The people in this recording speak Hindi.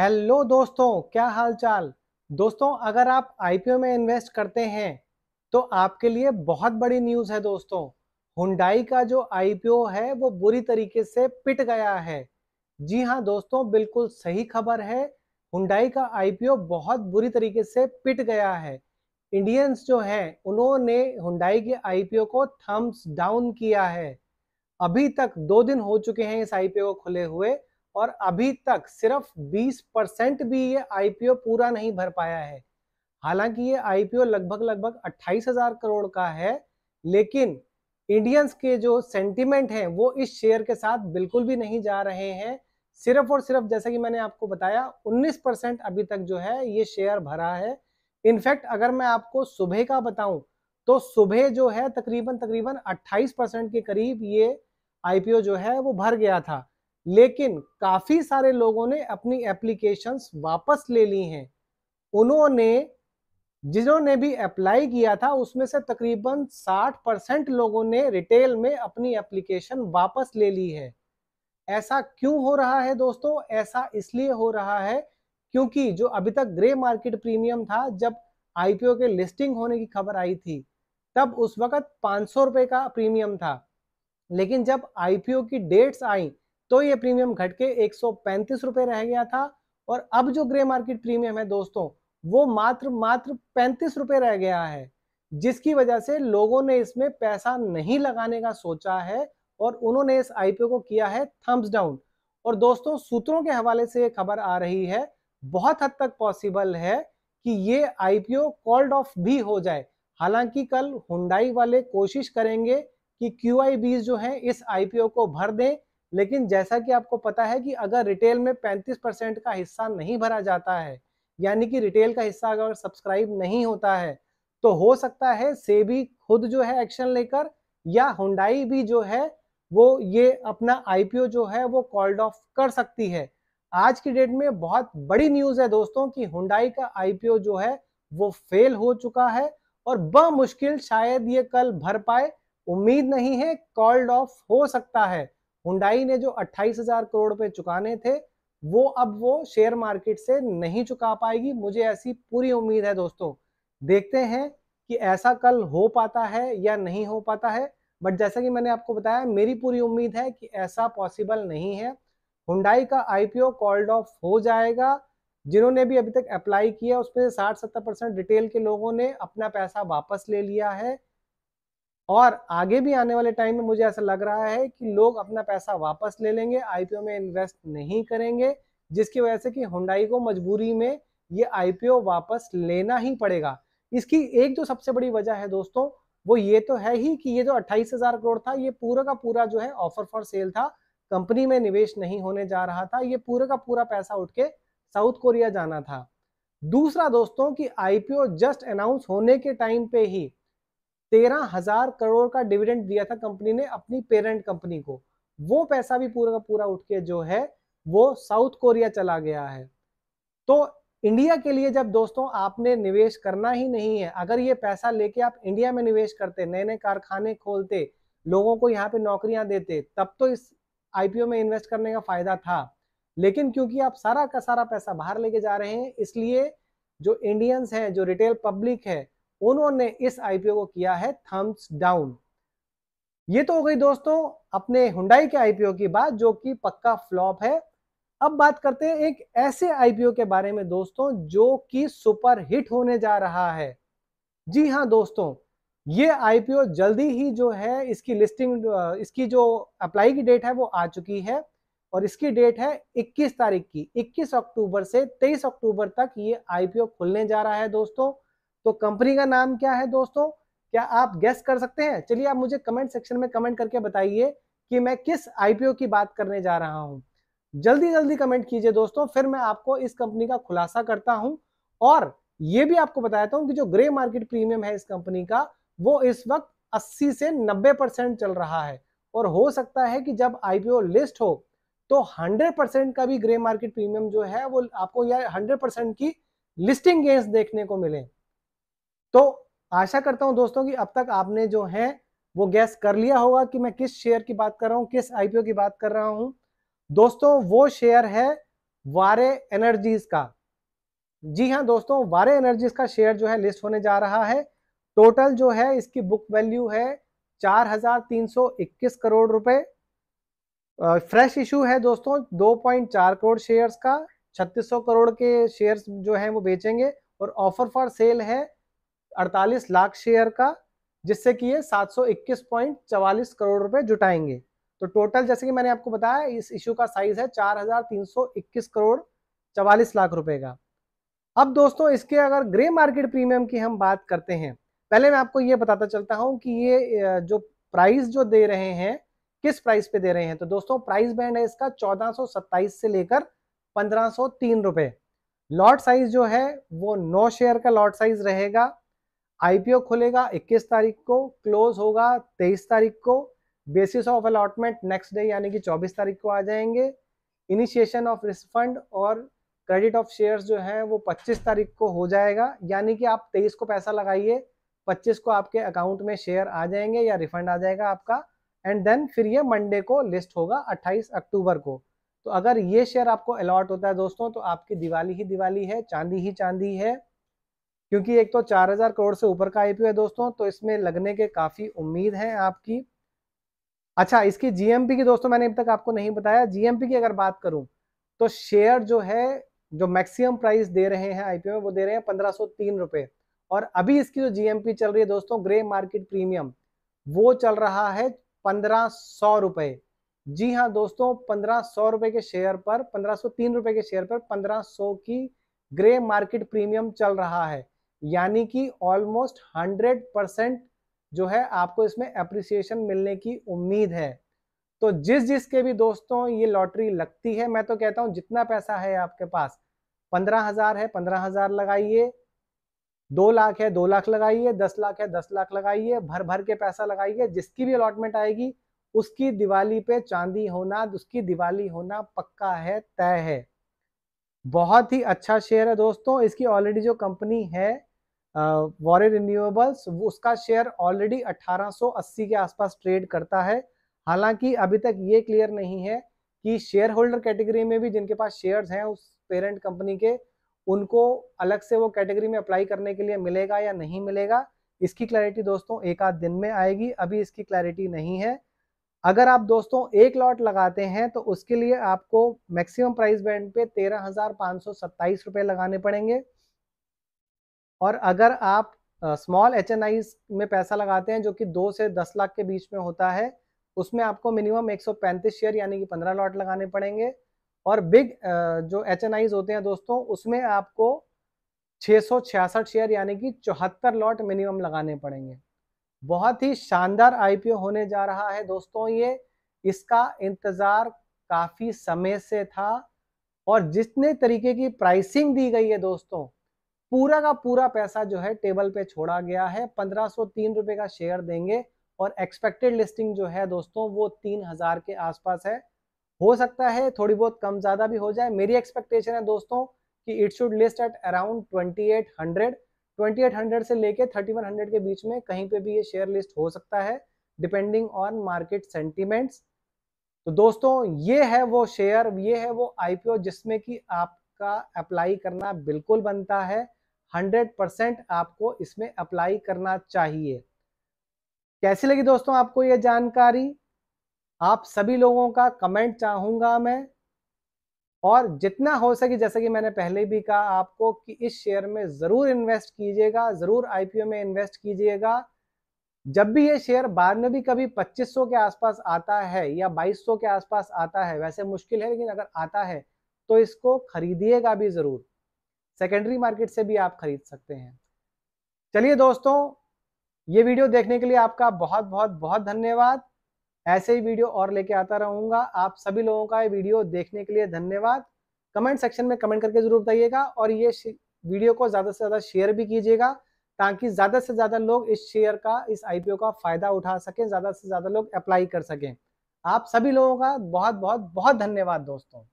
हेलो दोस्तों क्या हाल चाल दोस्तों अगर आप आईपीओ में इन्वेस्ट करते हैं तो आपके लिए बहुत बड़ी न्यूज़ है दोस्तों हुंडाई का जो आईपीओ है वो बुरी तरीके से पिट गया है जी हाँ दोस्तों बिल्कुल सही खबर है हुंडाई का आईपीओ बहुत बुरी तरीके से पिट गया है इंडियंस जो हैं उन्होंने हुंडाई के आईपीओ को थम्स डाउन किया है अभी तक दो दिन हो चुके हैं इस आईपीओ को खुले हुए और अभी तक सिर्फ 20 परसेंट भी ये आईपीओ पूरा नहीं भर पाया है हालांकि ये आईपीओ लगभग लगभग 28,000 करोड़ का है लेकिन इंडियंस के जो सेंटिमेंट हैं वो इस शेयर के साथ बिल्कुल भी नहीं जा रहे हैं सिर्फ और सिर्फ जैसा कि मैंने आपको बताया 19 परसेंट अभी तक जो है ये शेयर भरा है इनफैक्ट अगर मैं आपको सुबह का बताऊं तो सुबह जो है तकरीबन तकरीबन 28 परसेंट के करीब ये आईपीओ जो है वो भर गया था लेकिन काफ़ी सारे लोगों ने अपनी एप्लीकेशंस वापस ले ली हैं उन्होंने जिन्होंने भी अप्लाई किया था उसमें से तकरीबन 60 परसेंट लोगों ने रिटेल में अपनी एप्लीकेशन वापस ले ली है ऐसा क्यों हो रहा है दोस्तों ऐसा इसलिए हो रहा है क्योंकि जो अभी तक ग्रे मार्केट प्रीमियम था जब आईपीओ के लिस्टिंग होने की खबर आई थी तब उस वक्त पाँच सौ का प्रीमियम था लेकिन जब आईपीओ की डेट्स आई तो ये प्रीमियम घट के एक रुपए रह गया था और अब जो ग्रे मार्केट प्रीमियम है दोस्तों वो मात्र मात्र पैंतीस रुपए रह गया है जिसकी वजह से लोगों ने इसमें पैसा नहीं लगाने का सोचा है और उन्होंने इस आईपीओ को किया है थम्स डाउन और दोस्तों सूत्रों के हवाले से ये खबर आ रही है बहुत हद तक पॉसिबल है कि ये आईपीओ कॉल्ड ऑफ भी हो जाए हालांकि कल हुंडाई वाले कोशिश करेंगे कि क्यू जो है इस आईपीओ को भर दें लेकिन जैसा कि आपको पता है कि अगर रिटेल में 35 परसेंट का हिस्सा नहीं भरा जाता है यानी कि रिटेल का हिस्सा अगर सब्सक्राइब नहीं होता है तो हो सकता है सेबी खुद जो है एक्शन लेकर या हुंडाई भी जो है वो ये अपना आईपीओ जो है वो कॉल्ड ऑफ कर सकती है आज की डेट में बहुत बड़ी न्यूज है दोस्तों कि हुंडाई का आईपीओ जो है वो फेल हो चुका है और ब मुश्किल शायद ये कल भर पाए उम्मीद नहीं है कॉल्ड ऑफ हो सकता है हुंडाई ने जो 28,000 करोड़ रुपए चुकाने थे वो अब वो शेयर मार्केट से नहीं चुका पाएगी मुझे ऐसी पूरी उम्मीद है दोस्तों देखते हैं कि ऐसा कल हो पाता है या नहीं हो पाता है बट जैसा कि मैंने आपको बताया मेरी पूरी उम्मीद है कि ऐसा पॉसिबल नहीं है हुंडाई का आईपीओ कॉल्ड ऑफ हो जाएगा जिन्होंने भी अभी तक अप्लाई किया उसमें से साठ सत्तर परसेंट रिटेल के लोगों ने अपना पैसा वापस ले लिया है और आगे भी आने वाले टाइम में मुझे ऐसा लग रहा है कि लोग अपना पैसा वापस ले लेंगे आईपीओ में इन्वेस्ट नहीं करेंगे जिसकी वजह से कि हुंडाई को मजबूरी में ये आईपीओ वापस लेना ही पड़ेगा इसकी एक जो सबसे बड़ी वजह है दोस्तों वो ये तो है ही कि ये जो अट्ठाईस हजार करोड़ था ये पूरा का पूरा जो है ऑफर फॉर सेल था कंपनी में निवेश नहीं होने जा रहा था ये पूरा का पूरा पैसा उठ के साउथ कोरिया जाना था दूसरा दोस्तों कि आईपीओ जस्ट अनाउंस होने के टाइम पे ही तेरह हजार करोड़ का डिविडेंड दिया था कंपनी ने अपनी पेरेंट कंपनी को वो पैसा भी पूरा का पूरा उठ के जो है वो साउथ कोरिया चला गया है तो इंडिया के लिए जब दोस्तों आपने निवेश करना ही नहीं है अगर ये पैसा लेके आप इंडिया में निवेश करते नए नए कारखाने खोलते लोगों को यहाँ पे नौकरियां देते तब तो इस आईपीओ में इन्वेस्ट करने का फायदा था लेकिन क्योंकि आप सारा का सारा पैसा बाहर लेके जा रहे हैं इसलिए जो इंडियंस हैं जो रिटेल पब्लिक है उन्होंने इस आईपीओ को किया है थम्स डाउन ये तो हो गई दोस्तों अपने हुंडाई के आईपीओ की बात जो कि पक्का फ्लॉप है अब बात करते हैं एक ऐसे आईपीओ के बारे में दोस्तों जो कि सुपर हिट होने जा रहा है जी हाँ दोस्तों ये आईपीओ जल्दी ही जो है इसकी लिस्टिंग इसकी जो अप्लाई की डेट है वो आ चुकी है और इसकी डेट है 21 तारीख की 21 अक्टूबर से 23 अक्टूबर तक ये आईपीओ खुलने जा रहा है दोस्तों तो कंपनी का नाम क्या है दोस्तों क्या आप गेस कर सकते हैं चलिए आप मुझे कमेंट सेक्शन में कमेंट करके बताइए कि मैं किस आईपीओ की बात करने जा रहा हूं जल्दी जल्दी कमेंट कीजिए दोस्तों फिर मैं आपको इस कंपनी का खुलासा करता हूं और ये भी आपको बताता हूं कि जो ग्रे मार्केट प्रीमियम है इस कंपनी का वो इस वक्त 80 से 90 परसेंट चल रहा है और हो सकता है कि जब आईपीओ लिस्ट हो तो 100 परसेंट का भी ग्रे मार्केट प्रीमियम जो है वो आपको या 100 परसेंट की लिस्टिंग गेंस देखने को मिले तो आशा करता हूं दोस्तों कि अब तक आपने जो है वो गैस कर लिया होगा कि मैं किस शेयर की बात कर रहा हूं किस आईपीओ की बात कर रहा हूं दोस्तों वो शेयर है वारे एनर्जीज का जी हाँ दोस्तों वारे एनर्जीज का शेयर जो है लिस्ट होने जा रहा है टोटल जो है इसकी बुक वैल्यू है इक्कीस करोड़ रुपए फ्रेश इशू है दोस्तों 2.4 करोड़ शेयर्स का 3600 करोड़ के शेयर्स जो है वो बेचेंगे और ऑफर फॉर सेल है अड़तालीस लाख शेयर का जिससे कि ये सात करोड़ रुपए जुटाएंगे तो टोटल जैसे कि मैंने आपको बताया इस इश्यू का साइज है 4,321 करोड़ चवालीस लाख रुपए का अब दोस्तों इसके अगर ग्रे मार्केट प्रीमियम की हम बात करते हैं पहले मैं आपको ये बताता चलता हूँ कि ये जो प्राइस जो दे रहे हैं किस प्राइस पे दे रहे हैं तो दोस्तों प्राइस बैंड है इसका चौदह से लेकर पंद्रह रुपए लॉट साइज जो है वो नौ शेयर का लॉट साइज रहेगा आईपीओ खुलेगा 21 तारीख को क्लोज होगा 23 तारीख को basis of allotment next day यानी कि 24 तारीख को आ जाएंगे इनिशिएशन ऑफ रिफंड और क्रेडिट ऑफ शेयर्स जो है वो 25 तारीख को हो जाएगा यानी कि आप 23 को पैसा लगाइए 25 को आपके अकाउंट में शेयर आ जाएंगे या रिफंड आ जाएगा आपका एंड देन फिर ये मंडे को लिस्ट होगा 28 अक्टूबर को तो अगर ये शेयर आपको अलॉट होता है दोस्तों तो आपकी दिवाली ही दिवाली है चांदी ही चांदी है क्योंकि एक तो 4000 करोड़ से ऊपर का आईपीओ है दोस्तों तो इसमें लगने के काफ़ी उम्मीद है आपकी अच्छा इसकी जीएमपी की दोस्तों मैंने अभी तक आपको नहीं बताया जीएमपी की अगर बात करूं तो शेयर जो है जो मैक्सिमम प्राइस दे रहे हैं आईपीओ में वो दे रहे हैं पंद्रह रुपए और अभी इसकी जो जीएमपी चल रही है दोस्तों ग्रे मार्केट प्रीमियम वो चल रहा है पंद्रह सौ रुपये जी हाँ दोस्तों पंद्रह सौ रुपए के शेयर पर पंद्रह सौ तीन रुपए के शेयर पर पंद्रह सौ की ग्रे मार्केट प्रीमियम चल रहा है यानी कि ऑलमोस्ट हंड्रेड परसेंट जो है आपको इसमें अप्रिसिएशन मिलने की उम्मीद है तो जिस जिस के भी दोस्तों ये लॉटरी लगती है मैं तो कहता हूँ जितना पैसा है आपके पास पंद्रह हजार है पंद्रह हजार लगाइए दो लाख है दो लाख लगाइए दस लाख है दस लाख लगाइए भर भर के पैसा लगाइए जिसकी भी अलॉटमेंट आएगी उसकी दिवाली पे चांदी होना उसकी दिवाली होना पक्का है तय है बहुत ही अच्छा शेयर है दोस्तों इसकी ऑलरेडी जो कंपनी है वॉरे रिन्यूएबल्स उसका शेयर ऑलरेडी 1880 के आसपास ट्रेड करता है हालांकि अभी तक ये क्लियर नहीं है कि शेयर होल्डर कैटेगरी में भी जिनके पास शेयर्स हैं उस पेरेंट कंपनी के उनको अलग से वो कैटेगरी में अप्लाई करने के लिए मिलेगा या नहीं मिलेगा इसकी क्लैरिटी दोस्तों एक आध दिन में आएगी अभी इसकी क्लैरिटी नहीं है अगर आप दोस्तों एक लॉट लगाते हैं तो उसके लिए आपको मैक्सिमम प्राइस बैंड पे तेरह हजार पाँच सौ सत्ताईस रुपये लगाने पड़ेंगे और अगर आप स्मॉल एच एन में पैसा लगाते हैं जो कि दो से दस लाख के बीच में होता है उसमें आपको मिनिमम पैंतीस शेयर यानी कि पंद्रह लॉट लगाने पड़ेंगे और बिग जो एच एन होते हैं दोस्तों उसमें आपको छः शेयर यानी कि चौहत्तर लॉट मिनिमम लगाने पड़ेंगे बहुत ही शानदार आई होने जा रहा है दोस्तों ये इसका इंतज़ार काफ़ी समय से था और जितने तरीके की प्राइसिंग दी गई है दोस्तों पूरा का पूरा पैसा जो है टेबल पे छोड़ा गया है पंद्रह तीन रुपए का शेयर देंगे और एक्सपेक्टेड लिस्टिंग जो है दोस्तों वो तीन हजार के आसपास है हो सकता है थोड़ी बहुत कम ज्यादा भी हो जाए मेरी एक्सपेक्टेशन है दोस्तों कि it should list at around twenty eight hundred twenty eight hundred से लेके थर्टी वन हंड्रेड के बीच में कहीं पे भी ये शेयर लिस्ट हो सकता है डिपेंडिंग ऑन मार्केट सेंटिमेंट्स तो दोस्तों ये है वो शेयर ये है वो आईपीओ जिसमें कि आपका अप्लाई करना बिल्कुल बनता है हंड्रेड परसेंट आपको इसमें अप्लाई करना चाहिए कैसी लगी दोस्तों आपको ये जानकारी आप सभी लोगों का कमेंट चाहूँगा मैं और जितना हो सके जैसे कि मैंने पहले भी कहा आपको कि इस शेयर में ज़रूर इन्वेस्ट कीजिएगा ज़रूर आईपीओ में इन्वेस्ट कीजिएगा जब भी ये शेयर बाद में भी कभी 2500 के आसपास आता है या 2200 के आसपास आता है वैसे मुश्किल है लेकिन अगर आता है तो इसको खरीदिएगा भी ज़रूर सेकेंडरी मार्केट से भी आप खरीद सकते हैं चलिए दोस्तों ये वीडियो देखने के लिए आपका बहुत बहुत बहुत धन्यवाद ऐसे ही वीडियो और लेके आता रहूँगा आप सभी लोगों का ये वीडियो देखने के लिए धन्यवाद कमेंट सेक्शन में कमेंट करके ज़रूर बताइएगा और ये वीडियो को ज़्यादा से ज़्यादा शेयर भी कीजिएगा ताकि ज़्यादा से ज़्यादा लोग इस शेयर का इस आईपीओ का फ़ायदा उठा सकें ज़्यादा से ज़्यादा लोग अप्लाई कर सकें आप सभी लोगों का बहुत बहुत बहुत धन्यवाद दोस्तों